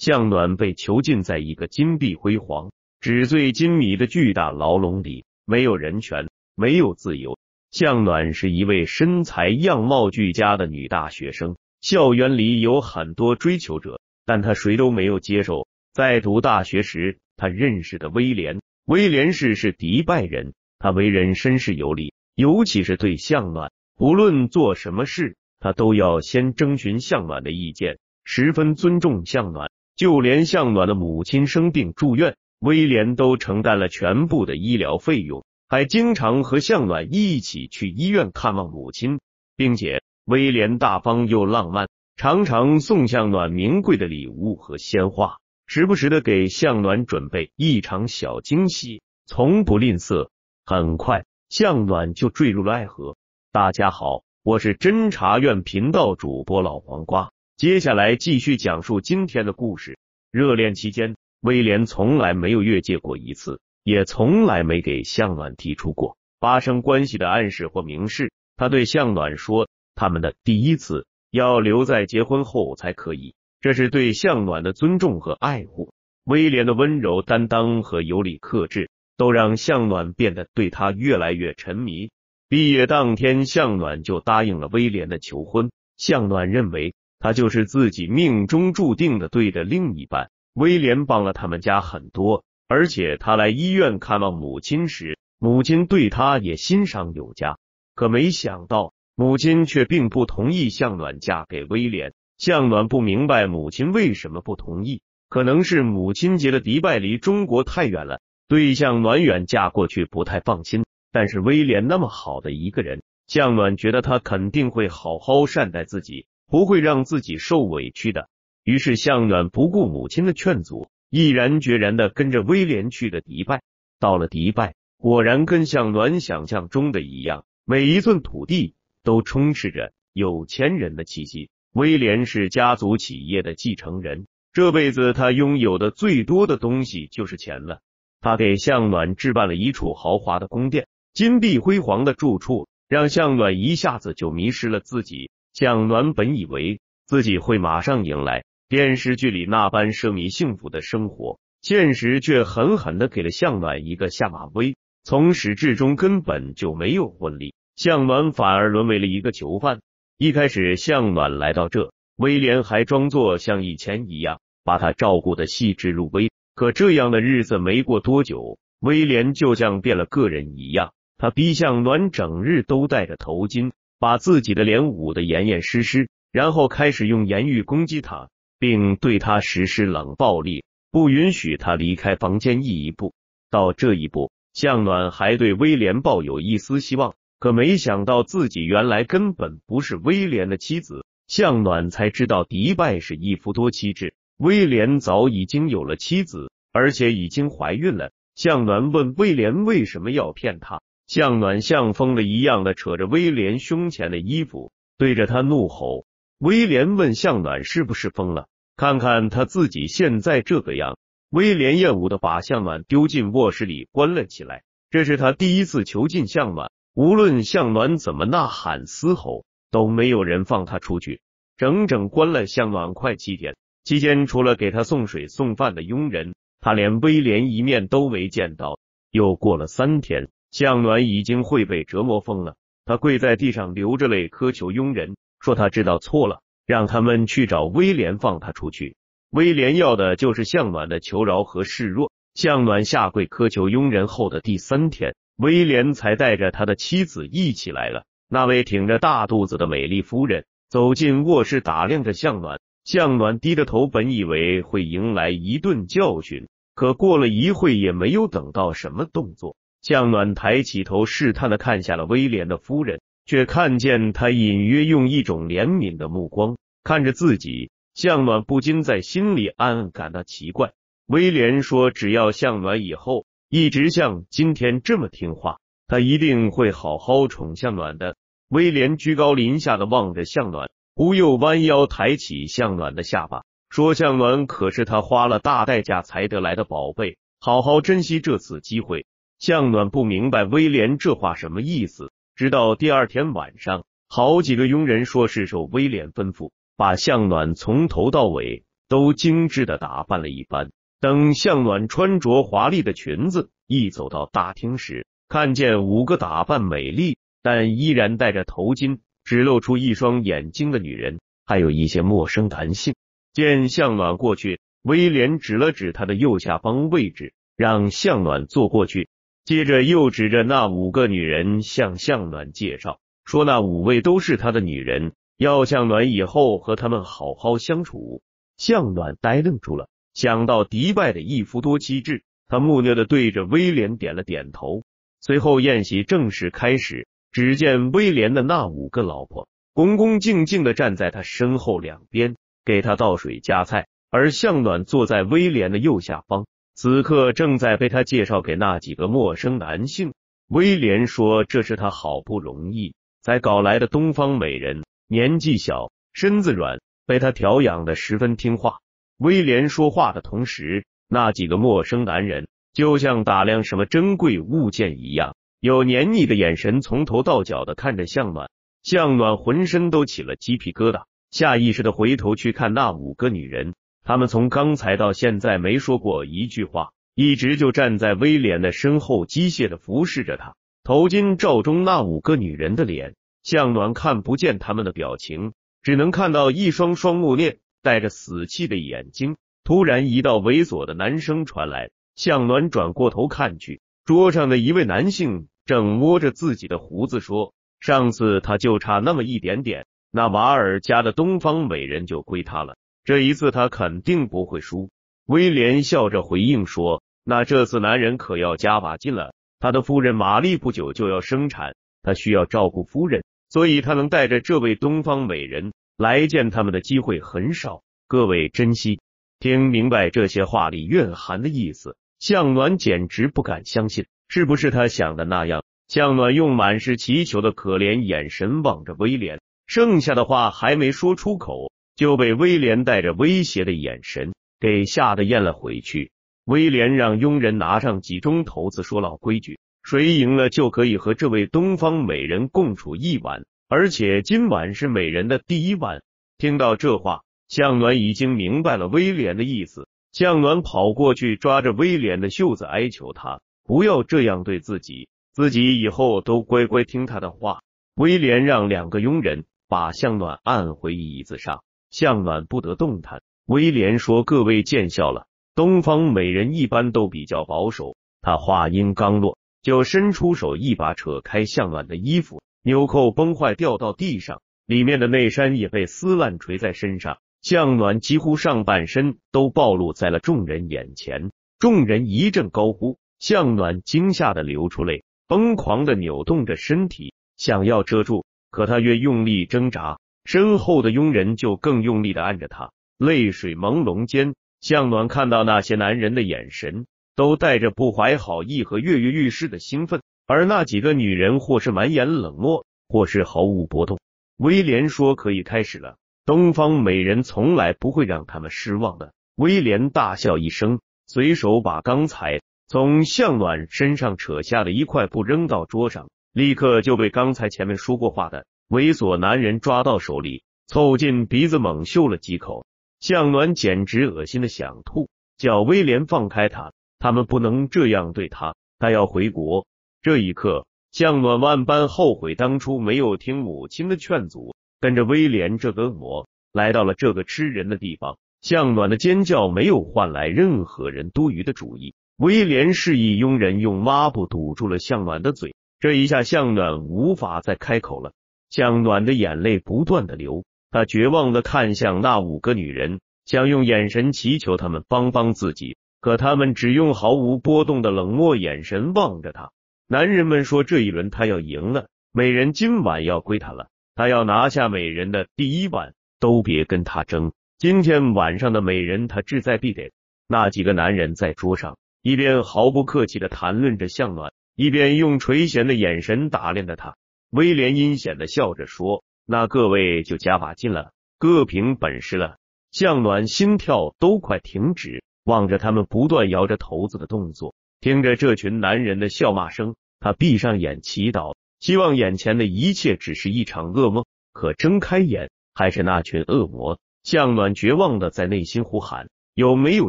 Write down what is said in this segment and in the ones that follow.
向暖被囚禁在一个金碧辉煌、纸醉金迷的巨大牢笼里，没有人权，没有自由。向暖是一位身材样貌俱佳的女大学生，校园里有很多追求者，但她谁都没有接受。在读大学时，她认识的威廉，威廉氏是迪拜人，他为人绅士有礼，尤其是对向暖，不论做什么事，他都要先征询向暖的意见，十分尊重向暖。就连向暖的母亲生病住院，威廉都承担了全部的医疗费用，还经常和向暖一起去医院看望母亲，并且威廉大方又浪漫，常常送向暖名贵的礼物和鲜花，时不时的给向暖准备一场小惊喜，从不吝啬。很快，向暖就坠入了爱河。大家好，我是侦查院频道主播老黄瓜。接下来继续讲述今天的故事。热恋期间，威廉从来没有越界过一次，也从来没给向暖提出过发生关系的暗示或明示。他对向暖说，他们的第一次要留在结婚后才可以，这是对向暖的尊重和爱护。威廉的温柔、担当和有理克制，都让向暖变得对他越来越沉迷。毕业当天，向暖就答应了威廉的求婚。向暖认为。他就是自己命中注定的对的另一半。威廉帮了他们家很多，而且他来医院看望母亲时，母亲对他也欣赏有加。可没想到，母亲却并不同意向暖嫁给威廉。向暖不明白母亲为什么不同意，可能是母亲觉得迪拜离中国太远了，对向暖远嫁过去不太放心。但是威廉那么好的一个人，向暖觉得他肯定会好好善待自己。不会让自己受委屈的。于是向暖不顾母亲的劝阻，毅然决然的跟着威廉去了迪拜。到了迪拜，果然跟向暖想象中的一样，每一寸土地都充斥着有钱人的气息。威廉是家族企业的继承人，这辈子他拥有的最多的东西就是钱了。他给向暖置办了一处豪华的宫殿，金碧辉煌的住处，让向暖一下子就迷失了自己。向暖本以为自己会马上迎来电视剧里那般奢靡幸福的生活，现实却狠狠的给了向暖一个下马威。从始至终根本就没有婚礼，向暖反而沦为了一个囚犯。一开始，向暖来到这，威廉还装作像以前一样，把他照顾的细致入微。可这样的日子没过多久，威廉就像变了个人一样，他逼向暖整日都戴着头巾。把自己的脸捂得严严实实，然后开始用言语攻击他，并对他实施冷暴力，不允许他离开房间一步。到这一步，向暖还对威廉抱有一丝希望，可没想到自己原来根本不是威廉的妻子。向暖才知道，迪拜是一夫多妻制，威廉早已经有了妻子，而且已经怀孕了。向暖问威廉为什么要骗他。向暖像疯了一样的扯着威廉胸前的衣服，对着他怒吼。威廉问向暖是不是疯了？看看他自己现在这个样。威廉厌恶的把向暖丢进卧室里关了起来。这是他第一次囚禁向暖。无论向暖怎么呐喊嘶吼，都没有人放他出去。整整关了向暖快七天，期间除了给他送水送饭的佣人，他连威廉一面都没见到。又过了三天。向暖已经会被折磨疯了，他跪在地上流着泪，苛求佣人说他知道错了，让他们去找威廉放他出去。威廉要的就是向暖的求饶和示弱。向暖下跪苛求佣人后的第三天，威廉才带着他的妻子一起来了。那位挺着大肚子的美丽夫人走进卧室，打量着向暖。向暖低着头，本以为会迎来一顿教训，可过了一会也没有等到什么动作。向暖抬起头，试探的看下了威廉的夫人，却看见他隐约用一种怜悯的目光看着自己。向暖不禁在心里暗暗感到奇怪。威廉说：“只要向暖以后一直像今天这么听话，他一定会好好宠向暖的。”威廉居高临下的望着向暖，忽又弯腰抬起向暖的下巴，说：“向暖可是他花了大代价才得来的宝贝，好好珍惜这次机会。”向暖不明白威廉这话什么意思，直到第二天晚上，好几个佣人说是受威廉吩咐，把向暖从头到尾都精致的打扮了一番。等向暖穿着华丽的裙子一走到大厅时，看见五个打扮美丽但依然戴着头巾，只露出一双眼睛的女人，还有一些陌生男性。见向暖过去，威廉指了指他的右下方位置，让向暖坐过去。接着又指着那五个女人向向暖介绍，说那五位都是他的女人，要向暖以后和他们好好相处。向暖呆愣住了，想到迪拜的一夫多妻制，他木讷的对着威廉点了点头。随后宴席正式开始，只见威廉的那五个老婆恭恭敬敬的站在他身后两边，给他倒水夹菜，而向暖坐在威廉的右下方。此刻正在被他介绍给那几个陌生男性。威廉说：“这是他好不容易才搞来的东方美人，年纪小，身子软，被他调养的十分听话。”威廉说话的同时，那几个陌生男人就像打量什么珍贵物件一样，有黏腻的眼神，从头到脚的看着向暖。向暖浑身都起了鸡皮疙瘩，下意识的回头去看那五个女人。他们从刚才到现在没说过一句话，一直就站在威廉的身后，机械的服侍着他。头巾罩中那五个女人的脸，向暖看不见他们的表情，只能看到一双双木讷、带着死气的眼睛。突然，一道猥琐的男声传来，向暖转过头看去，桌上的一位男性正摸着自己的胡子说：“上次他就差那么一点点，那瓦尔家的东方美人就归他了。”这一次他肯定不会输。威廉笑着回应说：“那这次男人可要加把劲了。他的夫人玛丽不久就要生产，他需要照顾夫人，所以他能带着这位东方美人来见他们的机会很少。各位珍惜。”听明白这些话里蕴含的意思，向暖简直不敢相信，是不是他想的那样？向暖用满是祈求的可怜眼神望着威廉，剩下的话还没说出口。就被威廉带着威胁的眼神给吓得咽了回去。威廉让佣人拿上几钟骰子，说老规矩，谁赢了就可以和这位东方美人共处一晚，而且今晚是美人的第一晚。听到这话，向暖已经明白了威廉的意思。向暖跑过去，抓着威廉的袖子哀求他不要这样对自己，自己以后都乖乖听他的话。威廉让两个佣人把向暖按回椅子上。向暖不得动弹。威廉说：“各位见笑了，东方美人一般都比较保守。”他话音刚落，就伸出手，一把扯开向暖的衣服，纽扣崩坏掉到地上，里面的内衫也被撕烂，垂在身上。向暖几乎上半身都暴露在了众人眼前，众人一阵高呼。向暖惊吓的流出泪，疯狂的扭动着身体，想要遮住，可他越用力挣扎。身后的佣人就更用力的按着他，泪水朦胧间，向暖看到那些男人的眼神都带着不怀好意和跃跃欲试的兴奋，而那几个女人或是满眼冷漠，或是毫无波动。威廉说：“可以开始了。”东方美人从来不会让他们失望的。威廉大笑一声，随手把刚才从向暖身上扯下的一块布扔到桌上，立刻就被刚才前面说过话的。猥琐男人抓到手里，凑近鼻子猛嗅了几口，向暖简直恶心的想吐，叫威廉放开他，他们不能这样对他，他要回国。这一刻，向暖万般后悔当初没有听母亲的劝阻，跟着威廉这个恶魔来到了这个吃人的地方。向暖的尖叫没有换来任何人多余的主意，威廉示意佣人用抹布堵住了向暖的嘴，这一下向暖无法再开口了。向暖的眼泪不断的流，他绝望的看向那五个女人，想用眼神祈求他们帮帮自己，可他们只用毫无波动的冷漠眼神望着他。男人们说这一轮他要赢了，美人今晚要归他了，他要拿下美人的第一晚，都别跟他争。今天晚上的美人他志在必得。那几个男人在桌上一边毫不客气的谈论着向暖，一边用垂涎的眼神打量着他。威廉阴险的笑着说：“那各位就加把劲了，各凭本事了。”向暖心跳都快停止，望着他们不断摇着头子的动作，听着这群男人的笑骂声，他闭上眼祈祷，希望眼前的一切只是一场噩梦。可睁开眼，还是那群恶魔。向暖绝望的在内心呼喊：“有没有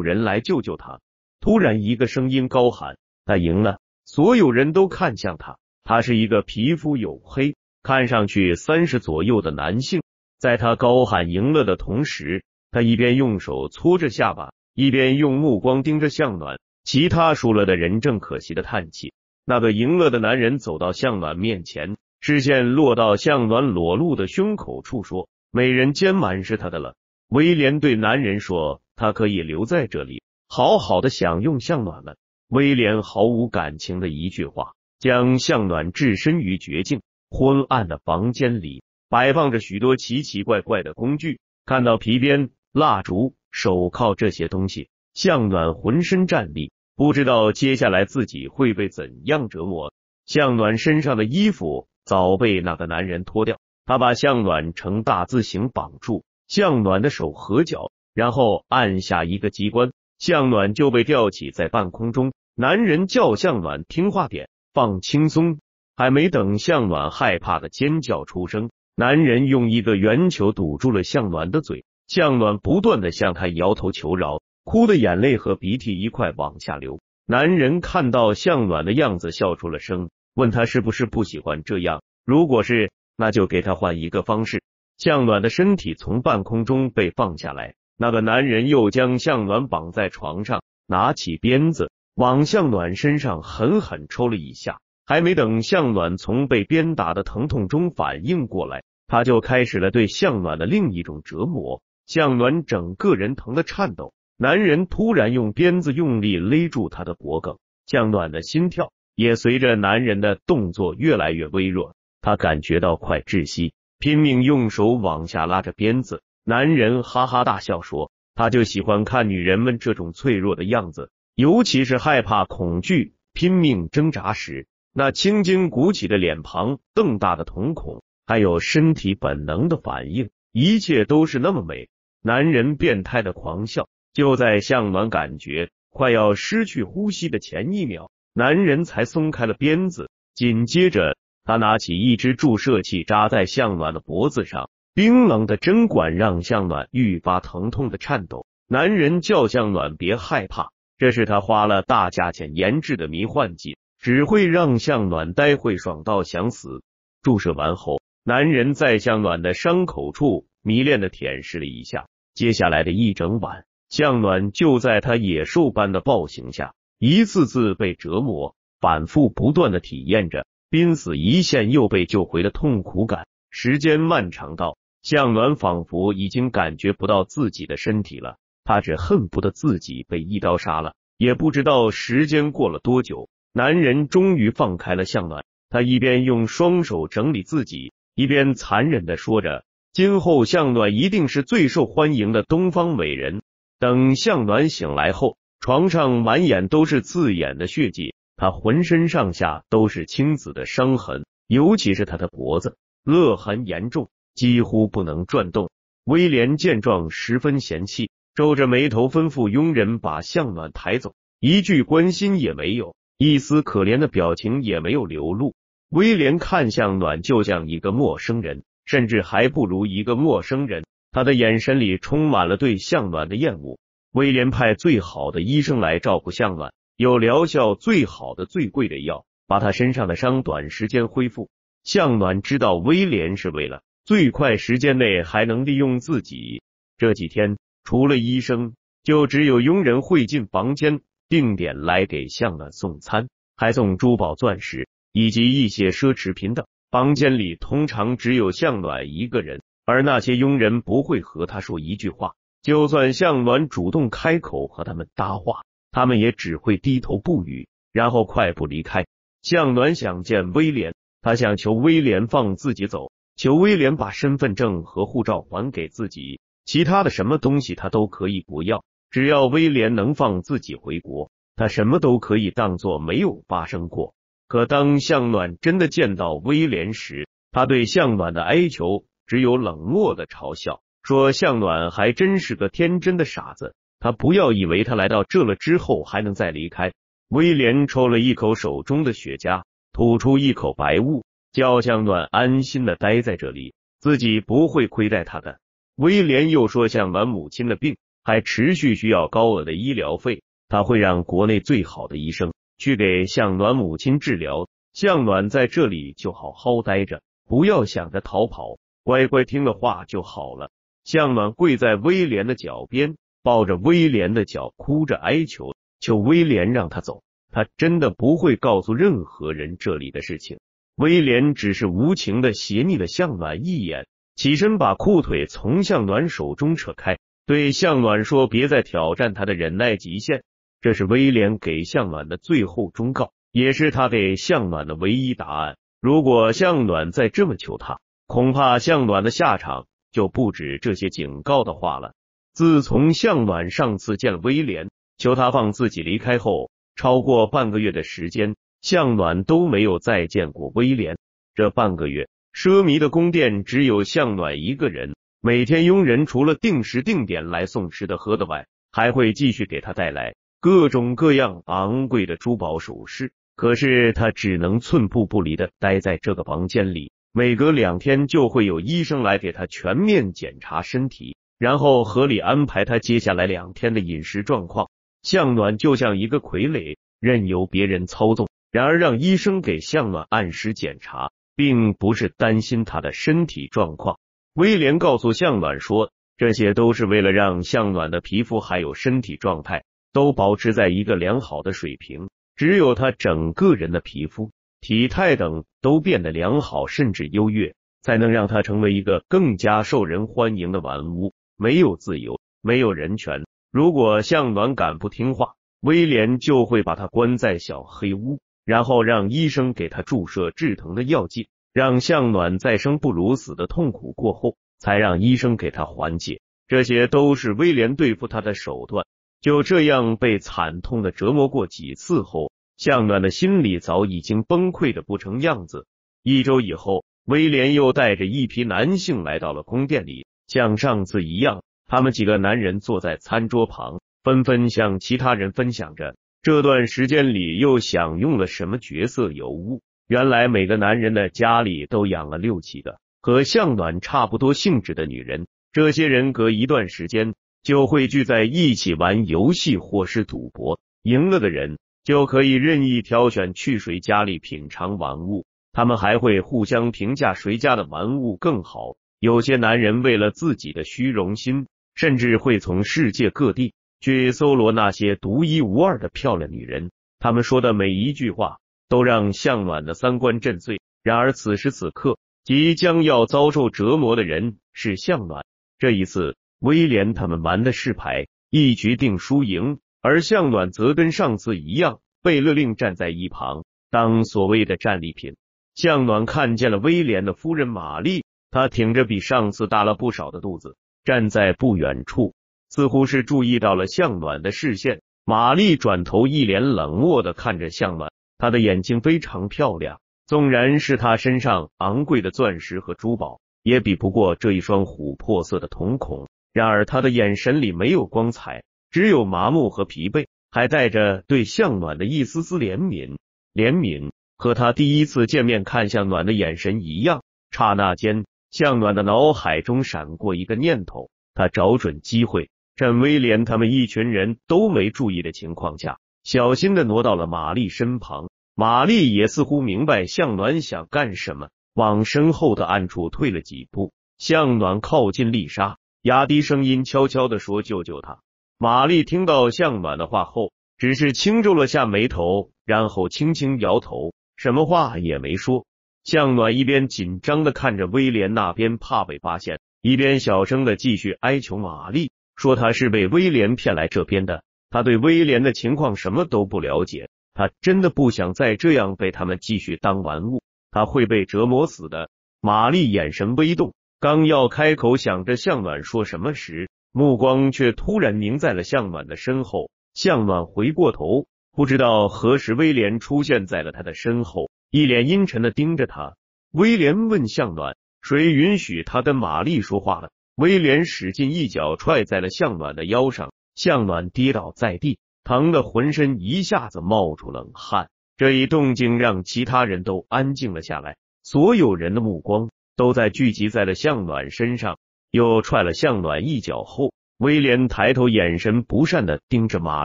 人来救救他？”突然，一个声音高喊：“他赢了！”所有人都看向他。他是一个皮肤黝黑、看上去三十左右的男性。在他高喊赢了的同时，他一边用手搓着下巴，一边用目光盯着向暖。其他输了的人正可惜的叹气。那个赢了的男人走到向暖面前，视线落到向暖裸露的胸口处，说：“美人肩膀是他的了。”威廉对男人说：“他可以留在这里，好好的享用向暖了。”威廉毫无感情的一句话。将向暖置身于绝境，昏暗的房间里摆放着许多奇奇怪怪的工具。看到皮鞭、蜡烛、手铐这些东西，向暖浑身战栗，不知道接下来自己会被怎样折磨。向暖身上的衣服早被那个男人脱掉，他把向暖呈大字形绑住，向暖的手和脚，然后按下一个机关，向暖就被吊起在半空中。男人叫向暖听话点。放轻松！还没等向暖害怕的尖叫出声，男人用一个圆球堵住了向暖的嘴。向暖不断的向他摇头求饶，哭的眼泪和鼻涕一块往下流。男人看到向暖的样子，笑出了声，问他是不是不喜欢这样？如果是，那就给他换一个方式。向暖的身体从半空中被放下来，那个男人又将向暖绑在床上，拿起鞭子。往向暖身上狠狠抽了一下，还没等向暖从被鞭打的疼痛中反应过来，他就开始了对向暖的另一种折磨。向暖整个人疼的颤抖，男人突然用鞭子用力勒住他的脖颈，向暖的心跳也随着男人的动作越来越微弱，他感觉到快窒息，拼命用手往下拉着鞭子。男人哈哈大笑说：“他就喜欢看女人们这种脆弱的样子。”尤其是害怕、恐惧、拼命挣扎时，那青筋鼓起的脸庞、瞪大的瞳孔，还有身体本能的反应，一切都是那么美。男人变态的狂笑，就在向暖感觉快要失去呼吸的前一秒，男人才松开了鞭子。紧接着，他拿起一支注射器扎在向暖的脖子上，冰冷的针管让向暖愈发疼痛的颤抖。男人叫向暖别害怕。这是他花了大价钱研制的迷幻剂，只会让向暖待会爽到想死。注射完后，男人在向暖的伤口处迷恋的舔舐了一下。接下来的一整晚，向暖就在他野兽般的暴行下，一次次被折磨，反复不断的体验着濒死一线又被救回的痛苦感。时间漫长到向暖仿佛已经感觉不到自己的身体了。他只恨不得自己被一刀杀了。也不知道时间过了多久，男人终于放开了向暖。他一边用双手整理自己，一边残忍的说着：“今后向暖一定是最受欢迎的东方美人。”等向暖醒来后，床上满眼都是刺眼的血迹，他浑身上下都是青紫的伤痕，尤其是他的脖子，勒痕严重，几乎不能转动。威廉见状，十分嫌弃。皱着眉头吩咐佣人把向暖抬走，一句关心也没有，一丝可怜的表情也没有流露。威廉看向暖，就像一个陌生人，甚至还不如一个陌生人。他的眼神里充满了对向暖的厌恶。威廉派最好的医生来照顾向暖，有疗效最好的、最贵的药，把他身上的伤短时间恢复。向暖知道威廉是为了最快时间内还能利用自己，这几天。除了医生，就只有佣人会进房间，定点来给向暖送餐，还送珠宝、钻石以及一些奢侈品等。房间里通常只有向暖一个人，而那些佣人不会和他说一句话，就算向暖主动开口和他们搭话，他们也只会低头不语，然后快步离开。向暖想见威廉，他想求威廉放自己走，求威廉把身份证和护照还给自己。其他的什么东西他都可以不要，只要威廉能放自己回国，他什么都可以当做没有发生过。可当向暖真的见到威廉时，他对向暖的哀求只有冷漠的嘲笑，说：“向暖还真是个天真的傻子，他不要以为他来到这了之后还能再离开。”威廉抽了一口手中的雪茄，吐出一口白雾，叫向暖安心的待在这里，自己不会亏待他的。威廉又说：“向暖母亲的病还持续需要高额的医疗费，他会让国内最好的医生去给向暖母亲治疗。向暖在这里就好好待着，不要想着逃跑，乖乖听了话就好了。”向暖跪在威廉的脚边，抱着威廉的脚，哭着哀求，求威廉让他走。他真的不会告诉任何人这里的事情。威廉只是无情的斜睨了向暖一眼。起身把裤腿从向暖手中扯开，对向暖说：“别再挑战他的忍耐极限。”这是威廉给向暖的最后忠告，也是他给向暖的唯一答案。如果向暖再这么求他，恐怕向暖的下场就不止这些警告的话了。自从向暖上次见威廉求他放自己离开后，超过半个月的时间，向暖都没有再见过威廉。这半个月。奢靡的宫殿只有向暖一个人。每天佣人除了定时定点来送吃的喝的外，还会继续给他带来各种各样昂贵的珠宝首饰。可是他只能寸步不离的待在这个房间里，每隔两天就会有医生来给他全面检查身体，然后合理安排他接下来两天的饮食状况。向暖就像一个傀儡，任由别人操纵。然而让医生给向暖按时检查。并不是担心他的身体状况，威廉告诉向暖说：“这些都是为了让向暖的皮肤还有身体状态都保持在一个良好的水平。只有他整个人的皮肤、体态等都变得良好，甚至优越，才能让他成为一个更加受人欢迎的玩物。没有自由，没有人权。如果向暖敢不听话，威廉就会把他关在小黑屋。”然后让医生给他注射治疼的药剂，让向暖在生不如死的痛苦过后，才让医生给他缓解。这些都是威廉对付他的手段。就这样被惨痛的折磨过几次后，向暖的心理早已经崩溃的不成样子。一周以后，威廉又带着一批男性来到了宫殿里，像上次一样，他们几个男人坐在餐桌旁，纷纷向其他人分享着。这段时间里又享用了什么角色尤物？原来每个男人的家里都养了六七个和向暖差不多性质的女人。这些人隔一段时间就会聚在一起玩游戏或是赌博，赢了的人就可以任意挑选去谁家里品尝玩物。他们还会互相评价谁家的玩物更好。有些男人为了自己的虚荣心，甚至会从世界各地。去搜罗那些独一无二的漂亮女人，他们说的每一句话都让向暖的三观震碎。然而此时此刻，即将要遭受折磨的人是向暖。这一次，威廉他们玩的是牌，一局定输赢。而向暖则跟上次一样，被勒令站在一旁，当所谓的战利品。向暖看见了威廉的夫人玛丽，她挺着比上次大了不少的肚子，站在不远处。似乎是注意到了向暖的视线，玛丽转头，一脸冷漠的看着向暖。她的眼睛非常漂亮，纵然是她身上昂贵的钻石和珠宝，也比不过这一双琥珀色的瞳孔。然而，她的眼神里没有光彩，只有麻木和疲惫，还带着对向暖的一丝丝怜悯。怜悯和她第一次见面看向暖的眼神一样。刹那间，向暖的脑海中闪过一个念头，他找准机会。趁威廉他们一群人都没注意的情况下，小心的挪到了玛丽身旁。玛丽也似乎明白向暖想干什么，往身后的暗处退了几步。向暖靠近丽莎，压低声音，悄悄的说：“救救他。”玛丽听到向暖的话后，只是轻皱了下眉头，然后轻轻摇头，什么话也没说。向暖一边紧张的看着威廉那边，怕被发现，一边小声的继续哀求玛丽。说他是被威廉骗来这边的，他对威廉的情况什么都不了解，他真的不想再这样被他们继续当玩物，他会被折磨死的。玛丽眼神微动，刚要开口想着向暖说什么时，目光却突然凝在了向暖的身后。向暖回过头，不知道何时威廉出现在了他的身后，一脸阴沉的盯着他。威廉问向暖：“谁允许他跟玛丽说话了？”威廉使劲一脚踹在了向暖的腰上，向暖跌倒在地，疼得浑身一下子冒出冷汗。这一动静让其他人都安静了下来，所有人的目光都在聚集在了向暖身上。又踹了向暖一脚后，威廉抬头，眼神不善的盯着玛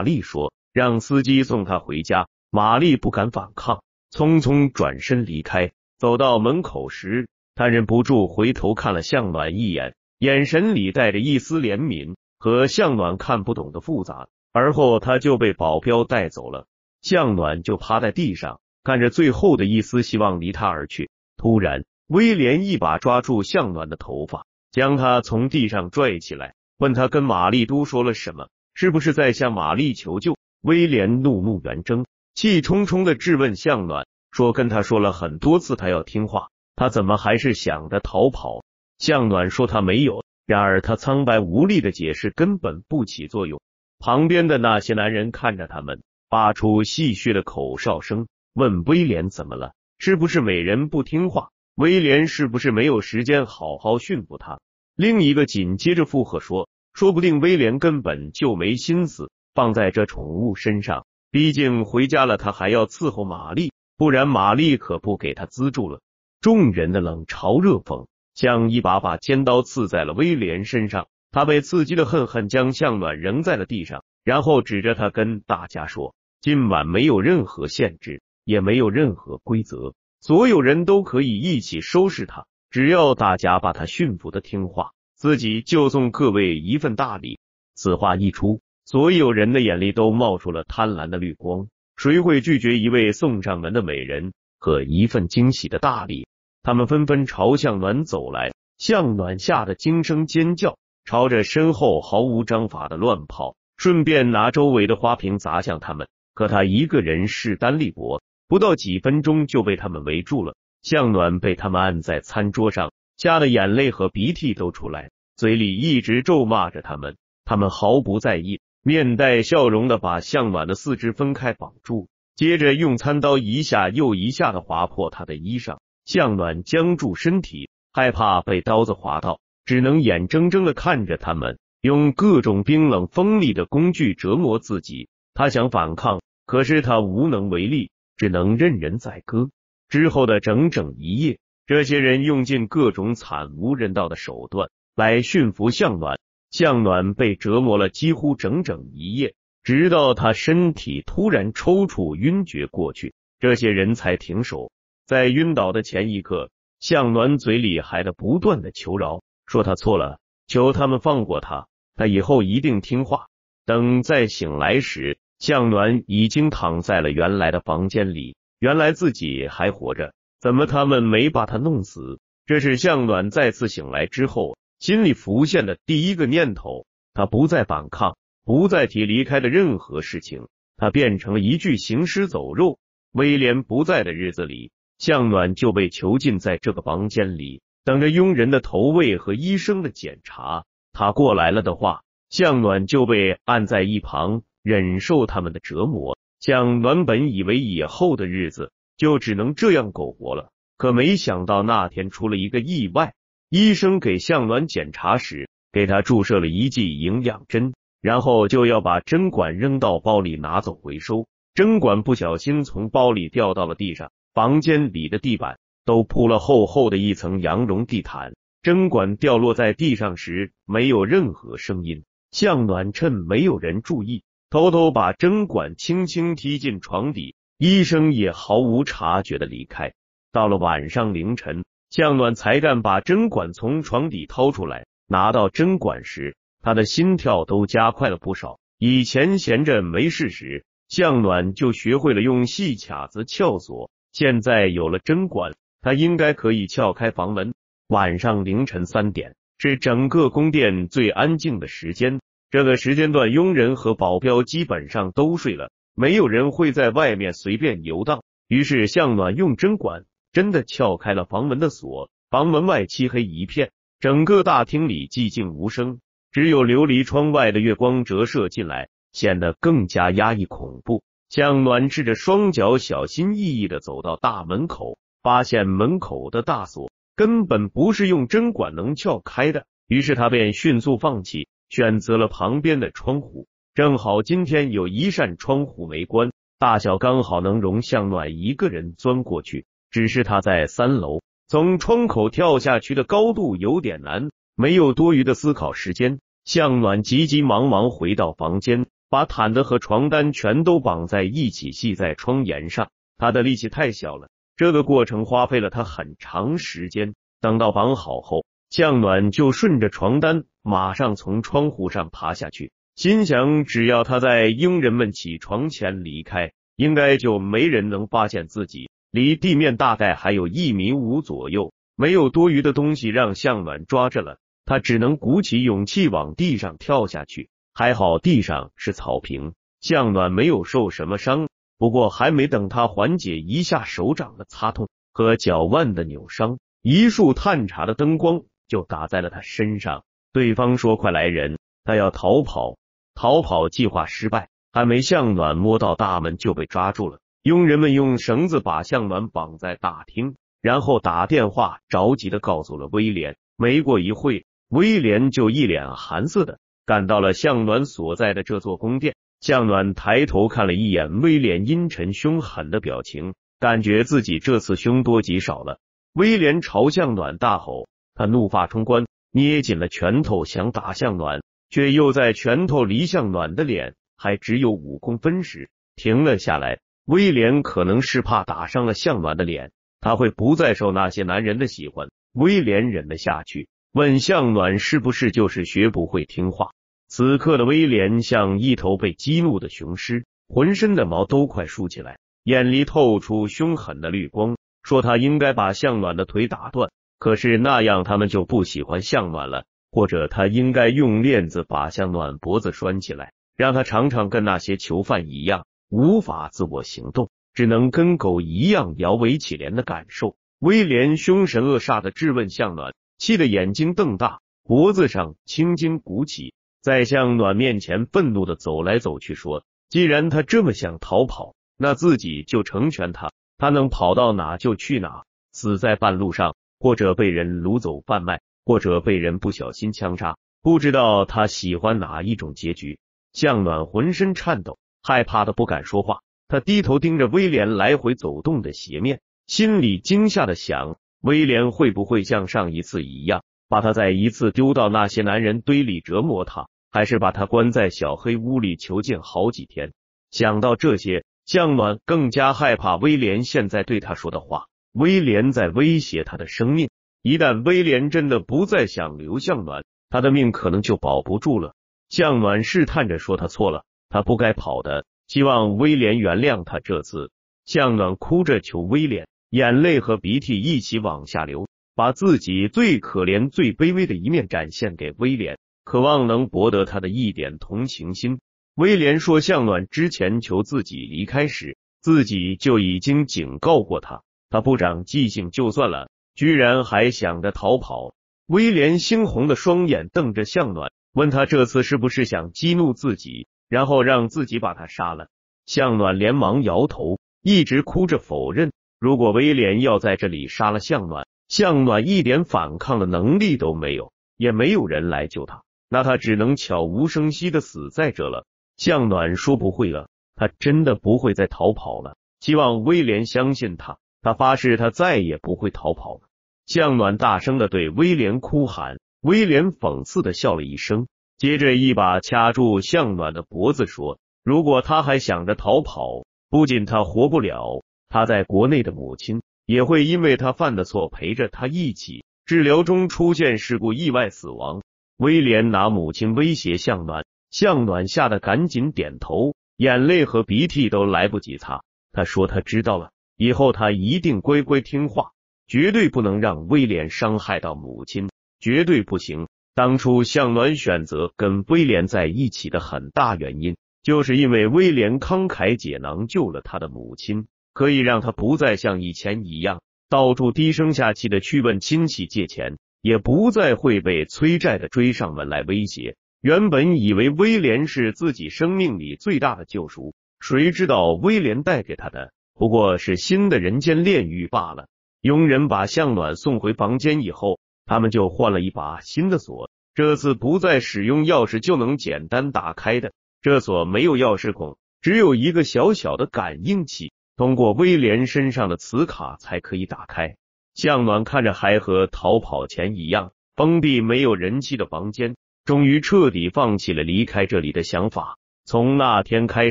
丽说：“让司机送他回家。”玛丽不敢反抗，匆匆转身离开。走到门口时，他忍不住回头看了向暖一眼。眼神里带着一丝怜悯和向暖看不懂的复杂，而后他就被保镖带走了。向暖就趴在地上，看着最后的一丝希望离他而去。突然，威廉一把抓住向暖的头发，将他从地上拽起来，问他跟玛丽都说了什么，是不是在向玛丽求救？威廉怒目圆睁，气冲冲的质问向暖，说跟他说了很多次他要听话，他怎么还是想着逃跑？向暖说他没有，然而他苍白无力的解释根本不起作用。旁边的那些男人看着他们，发出戏谑的口哨声，问威廉怎么了？是不是美人不听话？威廉是不是没有时间好好驯服他？另一个紧接着附和说：“说不定威廉根本就没心思放在这宠物身上，毕竟回家了他还要伺候玛丽，不然玛丽可不给他资助了。”众人的冷嘲热讽。将一把把尖刀刺在了威廉身上，他被刺激的恨恨将向暖扔在了地上，然后指着他跟大家说：“今晚没有任何限制，也没有任何规则，所有人都可以一起收拾他，只要大家把他驯服的听话，自己就送各位一份大礼。”此话一出，所有人的眼里都冒出了贪婪的绿光，谁会拒绝一位送上门的美人和一份惊喜的大礼？他们纷纷朝向暖走来，向暖吓得惊声尖叫，朝着身后毫无章法的乱跑，顺便拿周围的花瓶砸向他们。可他一个人势单力薄，不到几分钟就被他们围住了。向暖被他们按在餐桌上，吓得眼泪和鼻涕都出来，嘴里一直咒骂着他们。他们毫不在意，面带笑容的把向暖的四肢分开绑住，接着用餐刀一下又一下的划破他的衣裳。向暖僵住身体，害怕被刀子划到，只能眼睁睁的看着他们用各种冰冷锋利的工具折磨自己。他想反抗，可是他无能为力，只能任人宰割。之后的整整一夜，这些人用尽各种惨无人道的手段来驯服向暖。向暖被折磨了几乎整整一夜，直到他身体突然抽搐，晕厥过去，这些人才停手。在晕倒的前一刻，向暖嘴里还在不断的求饶，说他错了，求他们放过他，他以后一定听话。等再醒来时，向暖已经躺在了原来的房间里，原来自己还活着，怎么他们没把他弄死？这是向暖再次醒来之后心里浮现的第一个念头。他不再反抗，不再提离开的任何事情，他变成了一具行尸走肉。威廉不在的日子里。向暖就被囚禁在这个房间里，等着佣人的投喂和医生的检查。他过来了的话，向暖就被按在一旁忍受他们的折磨。向暖本以为以后的日子就只能这样苟活了，可没想到那天出了一个意外。医生给向暖检查时，给他注射了一剂营养针，然后就要把针管扔到包里拿走回收。针管不小心从包里掉到了地上。房间里的地板都铺了厚厚的一层羊绒地毯，针管掉落在地上时没有任何声音。向暖趁没有人注意，偷偷把针管轻轻踢进床底，医生也毫无察觉的离开。到了晚上凌晨，向暖才敢把针管从床底掏出来。拿到针管时，他的心跳都加快了不少。以前闲着没事时，向暖就学会了用细卡子撬锁。现在有了针管，他应该可以撬开房门。晚上凌晨三点是整个宫殿最安静的时间，这个时间段佣人和保镖基本上都睡了，没有人会在外面随便游荡。于是向暖用针管真的撬开了房门的锁。房门外漆黑一片，整个大厅里寂静无声，只有琉璃窗外的月光折射进来，显得更加压抑恐怖。向暖赤着双脚，小心翼翼的走到大门口，发现门口的大锁根本不是用针管能撬开的，于是他便迅速放弃，选择了旁边的窗户。正好今天有一扇窗户没关，大小刚好能容向暖一个人钻过去。只是他在三楼，从窗口跳下去的高度有点难，没有多余的思考时间。向暖急急忙忙回到房间。把毯子和床单全都绑在一起，系在窗沿上。他的力气太小了，这个过程花费了他很长时间。等到绑好后，向暖就顺着床单，马上从窗户上爬下去。心想，只要他在佣人们起床前离开，应该就没人能发现自己。离地面大概还有一米五左右，没有多余的东西让向暖抓着了，他只能鼓起勇气往地上跳下去。还好地上是草坪，向暖没有受什么伤。不过还没等他缓解一下手掌的擦痛和脚腕的扭伤，一束探查的灯光就打在了他身上。对方说：“快来人，他要逃跑，逃跑计划失败，还没向暖摸到大门就被抓住了。”佣人们用绳子把向暖绑在大厅，然后打电话着急的告诉了威廉。没过一会威廉就一脸寒色的。赶到了向暖所在的这座宫殿，向暖抬头看了一眼威廉阴沉凶狠的表情，感觉自己这次凶多吉少了。威廉朝向暖大吼，他怒发冲冠，捏紧了拳头想打向暖，却又在拳头离向暖的脸还只有五公分时停了下来。威廉可能是怕打伤了向暖的脸，他会不再受那些男人的喜欢。威廉忍了下去，问向暖是不是就是学不会听话。此刻的威廉像一头被激怒的雄狮，浑身的毛都快竖起来，眼里透出凶狠的绿光，说他应该把向暖的腿打断，可是那样他们就不喜欢向暖了，或者他应该用链子把向暖脖子拴起来，让他常常跟那些囚犯一样无法自我行动，只能跟狗一样摇尾乞怜的感受。威廉凶神恶煞的质问向暖，气得眼睛瞪大，脖子上青筋鼓起。在向暖面前愤怒的走来走去，说：“既然他这么想逃跑，那自己就成全他。他能跑到哪就去哪，死在半路上，或者被人掳走贩卖，或者被人不小心枪杀，不知道他喜欢哪一种结局。”向暖浑身颤抖，害怕的不敢说话。他低头盯着威廉来回走动的鞋面，心里惊吓的想：威廉会不会像上一次一样？把他再一次丢到那些男人堆里折磨他，还是把他关在小黑屋里囚禁好几天？想到这些，向暖更加害怕威廉现在对他说的话。威廉在威胁他的生命，一旦威廉真的不再想留向暖，他的命可能就保不住了。向暖试探着说：“他错了，他不该跑的。”希望威廉原谅他这次。向暖哭着求威廉，眼泪和鼻涕一起往下流。把自己最可怜、最卑微的一面展现给威廉，渴望能博得他的一点同情心。威廉说：“向暖之前求自己离开时，自己就已经警告过他，他不长记性就算了，居然还想着逃跑。”威廉猩红的双眼瞪着向暖，问他这次是不是想激怒自己，然后让自己把他杀了。向暖连忙摇头，一直哭着否认。如果威廉要在这里杀了向暖，向暖一点反抗的能力都没有，也没有人来救他，那他只能悄无声息的死在这了。向暖说：“不会了，他真的不会再逃跑了。希望威廉相信他，他发誓他再也不会逃跑了。”向暖大声的对威廉哭喊，威廉讽刺的笑了一声，接着一把掐住向暖的脖子说：“如果他还想着逃跑，不仅他活不了，他在国内的母亲。”也会因为他犯的错陪着他一起。治疗中出现事故，意外死亡。威廉拿母亲威胁向暖，向暖吓得赶紧点头，眼泪和鼻涕都来不及擦。他说他知道了，以后他一定乖乖听话，绝对不能让威廉伤害到母亲，绝对不行。当初向暖选择跟威廉在一起的很大原因，就是因为威廉慷慨解囊救了他的母亲。可以让他不再像以前一样到处低声下气的去问亲戚借钱，也不再会被催债的追上门来威胁。原本以为威廉是自己生命里最大的救赎，谁知道威廉带给他的不过是新的人间炼狱罢了。佣人把向暖送回房间以后，他们就换了一把新的锁，这次不再使用钥匙就能简单打开的。这锁没有钥匙孔，只有一个小小的感应器。通过威廉身上的磁卡才可以打开。向暖看着还和逃跑前一样封闭、没有人气的房间，终于彻底放弃了离开这里的想法。从那天开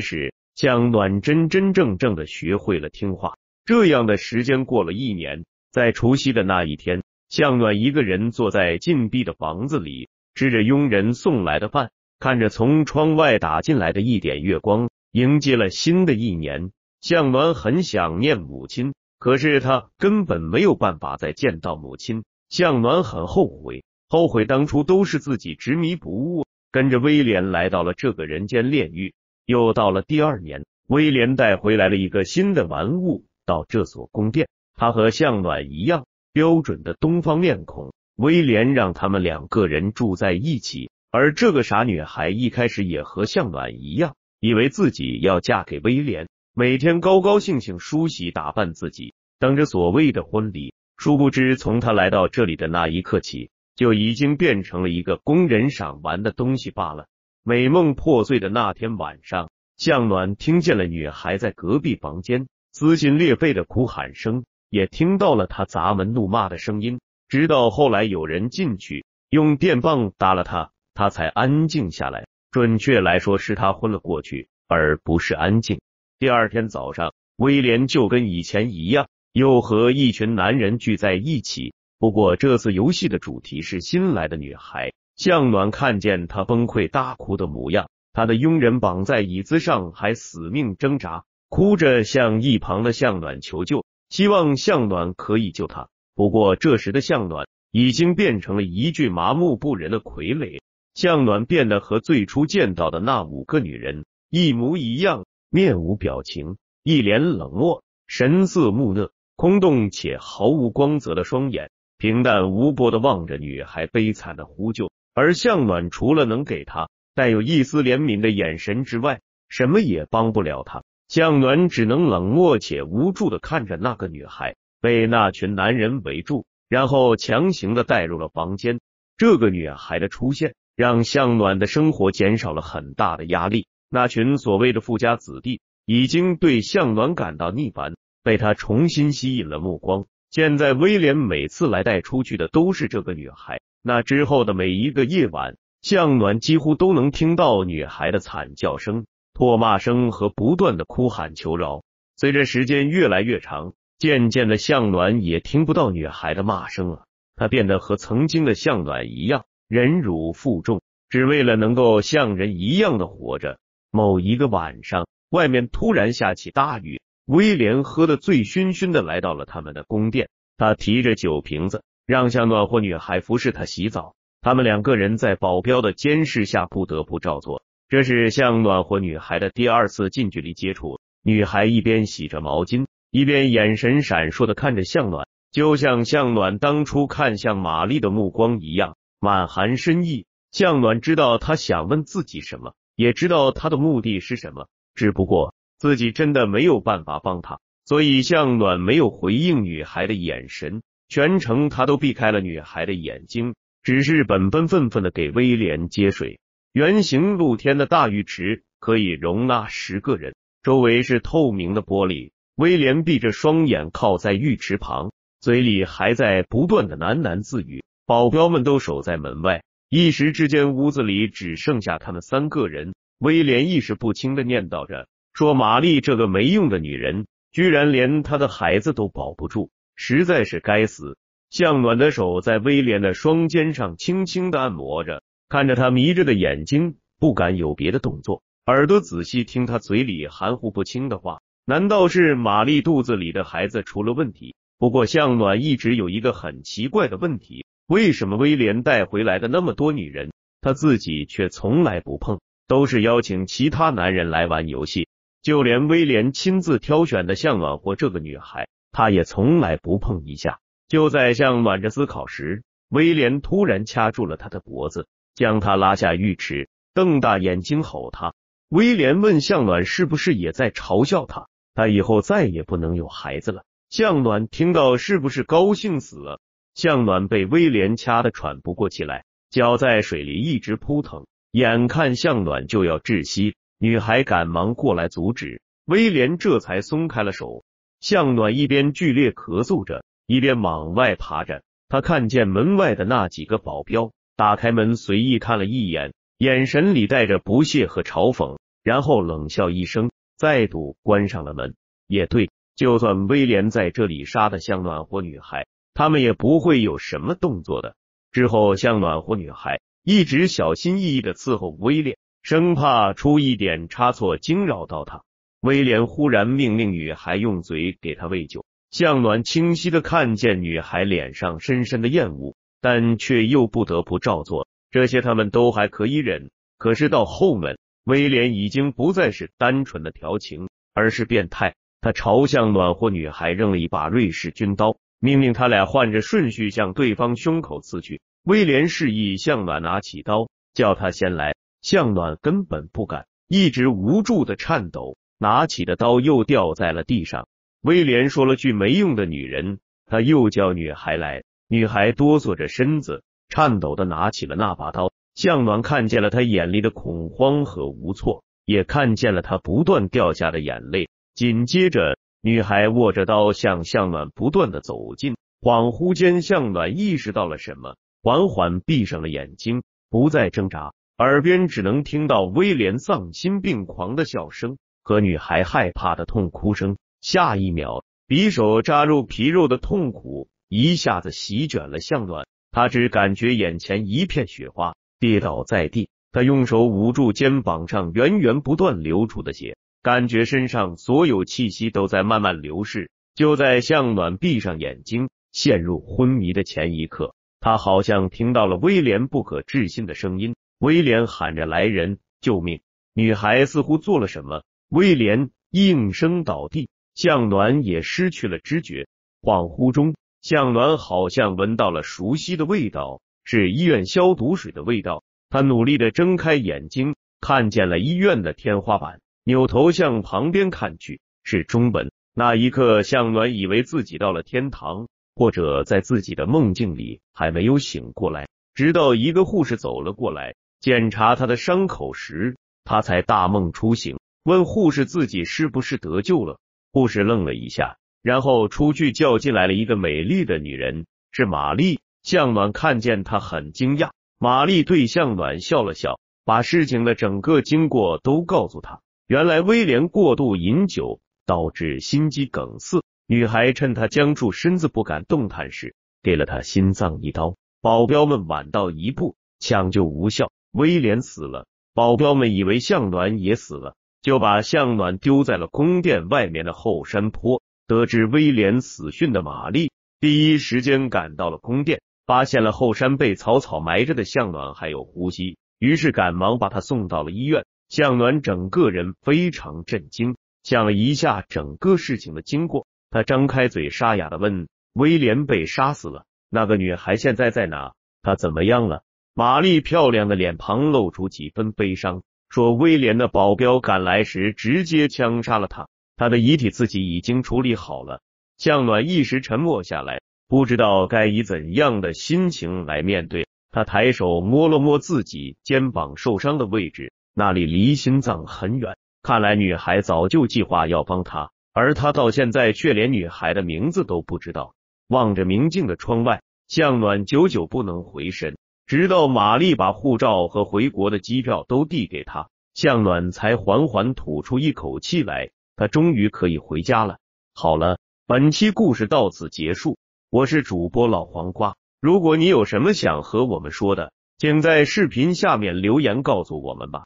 始，向暖真真正正的学会了听话。这样的时间过了一年，在除夕的那一天，向暖一个人坐在禁闭的房子里，吃着佣人送来的饭，看着从窗外打进来的一点月光，迎接了新的一年。向暖很想念母亲，可是他根本没有办法再见到母亲。向暖很后悔，后悔当初都是自己执迷不悟，跟着威廉来到了这个人间炼狱。又到了第二年，威廉带回来了一个新的玩物到这所宫殿。他和向暖一样，标准的东方面孔。威廉让他们两个人住在一起，而这个傻女孩一开始也和向暖一样，以为自己要嫁给威廉。每天高高兴兴梳洗打扮自己，等着所谓的婚礼。殊不知，从他来到这里的那一刻起，就已经变成了一个供人赏玩的东西罢了。美梦破碎的那天晚上，向暖听见了女孩在隔壁房间撕心裂肺的哭喊声，也听到了她砸门怒骂的声音。直到后来有人进去用电棒打了他，他才安静下来。准确来说，是他昏了过去，而不是安静。第二天早上，威廉就跟以前一样，又和一群男人聚在一起。不过这次游戏的主题是新来的女孩向暖。看见他崩溃大哭的模样，他的佣人绑在椅子上，还死命挣扎，哭着向一旁的向暖求救，希望向暖可以救他。不过这时的向暖已经变成了一具麻木不仁的傀儡。向暖变得和最初见到的那五个女人一模一样。面无表情，一脸冷漠，神色木讷、空洞且毫无光泽的双眼，平淡无波的望着女孩悲惨的呼救。而向暖除了能给他带有一丝怜悯的眼神之外，什么也帮不了他。向暖只能冷漠且无助的看着那个女孩被那群男人围住，然后强行的带入了房间。这个女孩的出现，让向暖的生活减少了很大的压力。那群所谓的富家子弟已经对向暖感到腻烦，被他重新吸引了目光。现在威廉每次来带出去的都是这个女孩。那之后的每一个夜晚，向暖几乎都能听到女孩的惨叫声、唾骂声和不断的哭喊求饶。随着时间越来越长，渐渐的向暖也听不到女孩的骂声了。她变得和曾经的向暖一样，忍辱负重，只为了能够像人一样的活着。某一个晚上，外面突然下起大雨。威廉喝得醉醺醺的，来到了他们的宫殿。他提着酒瓶子，让向暖和女孩服侍他洗澡。他们两个人在保镖的监视下，不得不照做。这是向暖和女孩的第二次近距离接触。女孩一边洗着毛巾，一边眼神闪烁的看着向暖，就像向暖当初看向玛丽的目光一样，满含深意。向暖知道他想问自己什么。也知道他的目的是什么，只不过自己真的没有办法帮他，所以向暖没有回应女孩的眼神，全程他都避开了女孩的眼睛，只是本本分分的给威廉接水。圆形露天的大浴池可以容纳十个人，周围是透明的玻璃。威廉闭着双眼靠在浴池旁，嘴里还在不断的喃喃自语。保镖们都守在门外。一时之间，屋子里只剩下他们三个人。威廉意识不清的念叨着：“说玛丽这个没用的女人，居然连她的孩子都保不住，实在是该死。”向暖的手在威廉的双肩上轻轻的按摩着，看着他迷着的眼睛，不敢有别的动作，耳朵仔细听他嘴里含糊不清的话。难道是玛丽肚子里的孩子出了问题？不过向暖一直有一个很奇怪的问题。为什么威廉带回来的那么多女人，他自己却从来不碰，都是邀请其他男人来玩游戏。就连威廉亲自挑选的向暖和这个女孩，他也从来不碰一下。就在向暖着思考时，威廉突然掐住了他的脖子，将他拉下浴池，瞪大眼睛吼他。威廉问向暖：“是不是也在嘲笑他？他以后再也不能有孩子了？”向暖听到，是不是高兴死了？向暖被威廉掐得喘不过气来，脚在水里一直扑腾，眼看向暖就要窒息，女孩赶忙过来阻止，威廉这才松开了手。向暖一边剧烈咳嗽着，一边往外爬着。他看见门外的那几个保镖，打开门随意看了一眼，眼神里带着不屑和嘲讽，然后冷笑一声，再度关上了门。也对，就算威廉在这里杀的向暖或女孩。他们也不会有什么动作的。之后，向暖和女孩一直小心翼翼的伺候威廉，生怕出一点差错惊扰到他。威廉忽然命令女孩用嘴给他喂酒，向暖清晰的看见女孩脸上深深的厌恶，但却又不得不照做。这些他们都还可以忍，可是到后门，威廉已经不再是单纯的调情，而是变态。他朝向暖和女孩扔了一把瑞士军刀。命令他俩换着顺序向对方胸口刺去。威廉示意向暖拿起刀，叫他先来。向暖根本不敢，一直无助的颤抖，拿起的刀又掉在了地上。威廉说了句没用的女人，他又叫女孩来。女孩哆嗦着身子，颤抖的拿起了那把刀。向暖看见了他眼里的恐慌和无措，也看见了他不断掉下的眼泪。紧接着。女孩握着刀向向暖不断的走近，恍惚间，向暖意识到了什么，缓缓闭上了眼睛，不再挣扎。耳边只能听到威廉丧心病狂的笑声和女孩害怕的痛哭声。下一秒，匕首扎入皮肉的痛苦一下子席卷了向暖，他只感觉眼前一片雪花，跌倒在地。他用手捂住肩膀上源源不断流出的血。感觉身上所有气息都在慢慢流逝。就在向暖闭上眼睛陷入昏迷的前一刻，他好像听到了威廉不可置信的声音。威廉喊着：“来人，救命！”女孩似乎做了什么，威廉应声倒地，向暖也失去了知觉。恍惚中，向暖好像闻到了熟悉的味道，是医院消毒水的味道。他努力的睁开眼睛，看见了医院的天花板。扭头向旁边看去，是中文。那一刻，向暖以为自己到了天堂，或者在自己的梦境里还没有醒过来。直到一个护士走了过来，检查他的伤口时，他才大梦初醒，问护士自己是不是得救了。护士愣了一下，然后出去叫进来了一个美丽的女人，是玛丽。向暖看见她很惊讶，玛丽对向暖笑了笑，把事情的整个经过都告诉她。原来威廉过度饮酒导致心肌梗塞，女孩趁他僵住身子不敢动弹时，给了他心脏一刀。保镖们晚到一步，抢救无效，威廉死了。保镖们以为向暖也死了，就把向暖丢在了宫殿外面的后山坡。得知威廉死讯的玛丽第一时间赶到了宫殿，发现了后山被草草埋着的向暖还有呼吸，于是赶忙把他送到了医院。向暖整个人非常震惊，想了一下整个事情的经过，他张开嘴，沙哑的问：“威廉被杀死了，那个女孩现在在哪？她怎么样了？”玛丽漂亮的脸庞露出几分悲伤，说：“威廉的保镖赶来时，直接枪杀了他，他的遗体自己已经处理好了。”向暖一时沉默下来，不知道该以怎样的心情来面对。他抬手摸了摸自己肩膀受伤的位置。那里离心脏很远，看来女孩早就计划要帮他，而他到现在却连女孩的名字都不知道。望着明镜的窗外，向暖久久不能回神，直到玛丽把护照和回国的机票都递给他，向暖才缓缓吐出一口气来。他终于可以回家了。好了，本期故事到此结束。我是主播老黄瓜，如果你有什么想和我们说的，请在视频下面留言告诉我们吧。